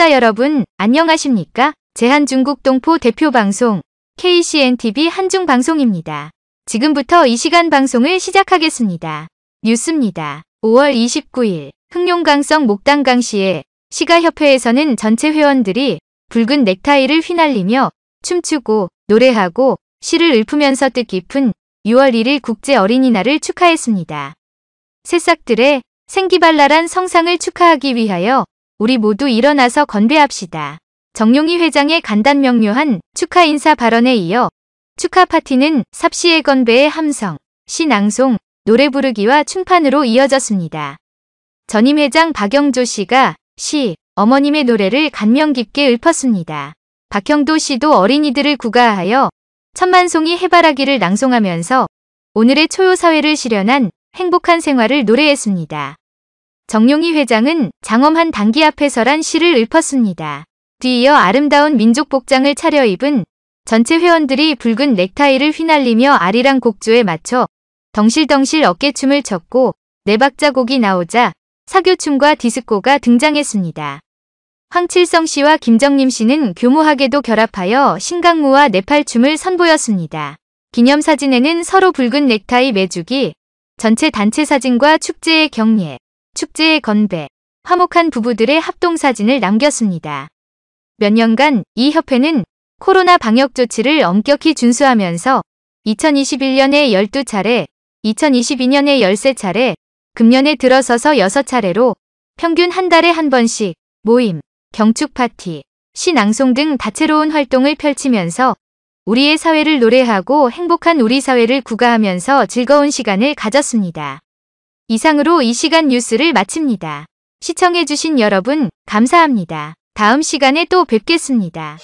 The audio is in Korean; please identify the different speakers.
Speaker 1: 시청자 여러분 안녕하십니까? 제한중국 동포 대표 방송 KCNTV 한중방송입니다. 지금부터 이 시간 방송을 시작하겠습니다. 뉴스입니다. 5월 29일 흑룡강성 목당강시에 시가협회에서는 전체 회원들이 붉은 넥타이를 휘날리며 춤추고 노래하고 시를 읊으면서 뜻깊은 6월 1일 국제 어린이날을 축하했습니다. 새싹들의 생기발랄한 성상을 축하하기 위하여 우리 모두 일어나서 건배합시다. 정용희 회장의 간단명료한 축하 인사 발언에 이어 축하 파티는 삽시의 건배의 함성, 시낭송, 노래 부르기와 춤판으로 이어졌습니다. 전임 회장 박영조 씨가 시, 어머님의 노래를 감명 깊게 읊었습니다. 박형도 씨도 어린이들을 구가하여 천만송이 해바라기를 낭송하면서 오늘의 초요사회를 실현한 행복한 생활을 노래했습니다. 정용희 회장은 장엄한 단기 앞에서란 시를 읊었습니다. 뒤이어 아름다운 민족 복장을 차려입은 전체 회원들이 붉은 넥타이를 휘날리며 아리랑 곡조에 맞춰 덩실덩실 어깨춤을 췄고 네 박자곡이 나오자 사교춤과 디스코가 등장했습니다. 황칠성 씨와 김정림 씨는 교묘하게도 결합하여 신강무와 네팔춤을 선보였습니다. 기념사진에는 서로 붉은 넥타이 매주기, 전체 단체 사진과 축제의 경례, 축제의 건배, 화목한 부부들의 합동사진을 남겼습니다. 몇 년간 이 협회는 코로나 방역 조치를 엄격히 준수하면서 2021년에 12차례, 2022년에 13차례, 금년에 들어서서 6차례로 평균 한 달에 한 번씩 모임, 경축 파티, 신앙송등 다채로운 활동을 펼치면서 우리의 사회를 노래하고 행복한 우리 사회를 구가하면서 즐거운 시간을 가졌습니다. 이상으로 이 시간 뉴스를 마칩니다. 시청해주신 여러분 감사합니다. 다음 시간에 또 뵙겠습니다.